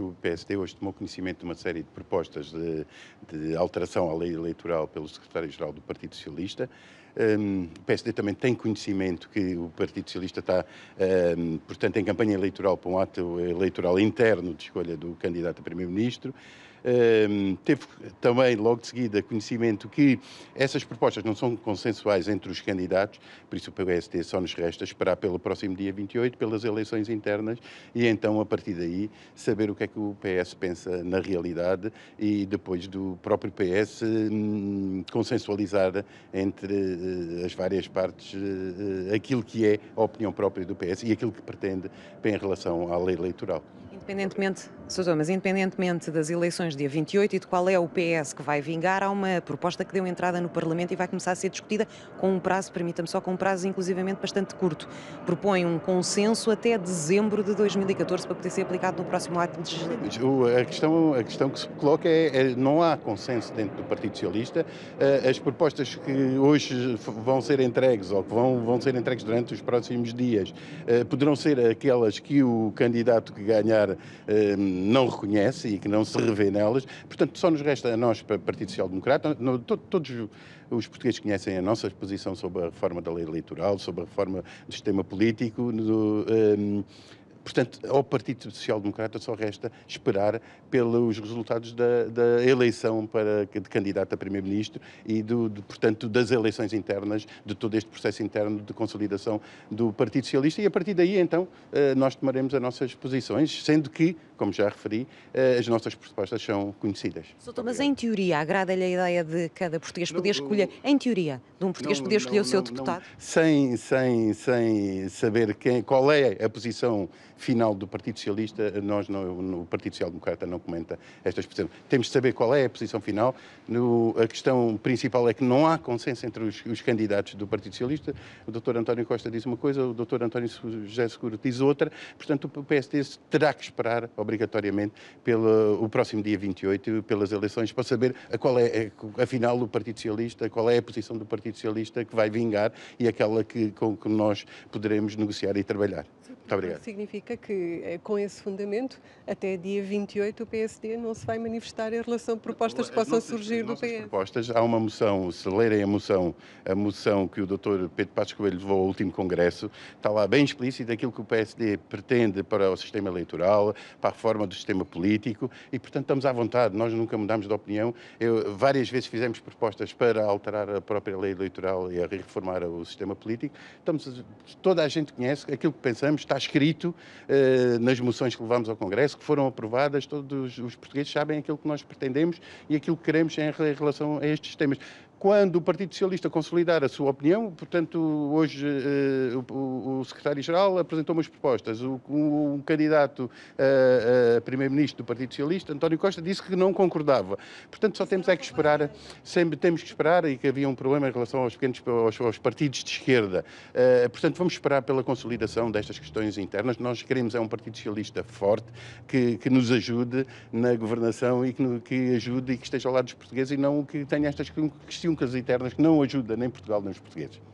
O PSD hoje tomou conhecimento de uma série de propostas de, de alteração à lei eleitoral pelo secretário-geral do Partido Socialista. Um, o PSD também tem conhecimento que o Partido Socialista está, um, portanto, em campanha eleitoral para um ato eleitoral interno de escolha do candidato a primeiro-ministro. Ehm, teve também, logo de seguida, conhecimento que essas propostas não são consensuais entre os candidatos, por isso o PSD só nos resta esperar pelo próximo dia 28, pelas eleições internas, e então, a partir daí, saber o que é que o PS pensa na realidade e depois do próprio PS hum, consensualizar entre eh, as várias partes eh, eh, aquilo que é a opinião própria do PS e aquilo que pretende em relação à lei eleitoral. Independentemente, Sousa, mas independentemente das eleições de dia 28 e de qual é o PS que vai vingar, há uma proposta que deu entrada no Parlamento e vai começar a ser discutida com um prazo, permita-me só, com um prazo inclusivamente bastante curto. Propõe um consenso até dezembro de 2014 para poder ser aplicado no próximo ato legislativo. A questão, a questão que se coloca é, é não há consenso dentro do Partido Socialista. Eh, as propostas que hoje vão ser entregues ou que vão, vão ser entregues durante os próximos dias eh, poderão ser aquelas que o candidato que ganhar eh, não reconhece e que não se revê nelas. Portanto, só nos resta a nós, para o Partido Social Democrata, todos os portugueses conhecem a nossa posição sobre a reforma da lei eleitoral, sobre a reforma do sistema político. um, Portanto, ao Partido Social Democrata só resta esperar pelos resultados da, da eleição para, de candidato a Primeiro-Ministro e, do, de, portanto, das eleições internas, de todo este processo interno de consolidação do Partido Socialista. E a partir daí, então, eh, nós tomaremos as nossas posições, sendo que como já referi, eh, as nossas propostas são conhecidas. Soutor, mas em teoria, agrada-lhe a ideia de cada português não, poder escolher, em teoria, de um português não, poder escolher não, o seu deputado? sem, sem, sem saber quem, qual é a posição final do Partido Socialista, nós no Partido Social Democrata não comenta estas posições. Temos de saber qual é a posição final. No, a questão principal é que não há consenso entre os, os candidatos do Partido Socialista. O Dr. António Costa diz uma coisa, o Dr. António José Seguro diz outra. Portanto, o PSD terá que esperar, obrigado obrigatoriamente pelo o próximo dia 28, pelas eleições, para saber a qual é, afinal, o Partido Socialista, qual é a posição do Partido Socialista que vai vingar e aquela que, com que nós poderemos negociar e trabalhar. Muito obrigado. Significa que, eh, com esse fundamento, até dia 28 o PSD não se vai manifestar em relação a propostas que eh, possam surgir do PS. propostas, há uma moção, se lerem a moção, a moção que o Dr. Pedro Passos Coelho levou ao último Congresso, está lá bem explícito aquilo que o PSD pretende para o sistema eleitoral, para a reforma do sistema político e, portanto, estamos à vontade, nós nunca mudamos de opinião. Eu, várias vezes fizemos propostas para alterar a própria lei eleitoral e a reformar o sistema político. Estamos, toda a gente conhece aquilo que pensamos, está escrito eh, nas moções que levamos ao Congresso, que foram aprovadas, todos os portugueses sabem aquilo que nós pretendemos e aquilo que queremos em relação a estes temas quando o Partido Socialista consolidar a sua opinião, portanto, hoje eh, o, o secretário-geral apresentou umas propostas. O, um, um candidato eh, a, primeiro-ministro do Partido Socialista, António Costa, disse que não concordava. Portanto, só temos é que esperar, sempre temos que esperar e que havia um problema em relação aos pequenos aos, aos partidos de esquerda. Uh, portanto, vamos esperar pela consolidação destas questões internas. Nós queremos é um Partido Socialista forte que, que nos ajude na governação e que, que ajude e que esteja ao lado dos portugueses e não que tenha estas questões conjuncas internas que não ajuda nem Portugal nem os portugueses.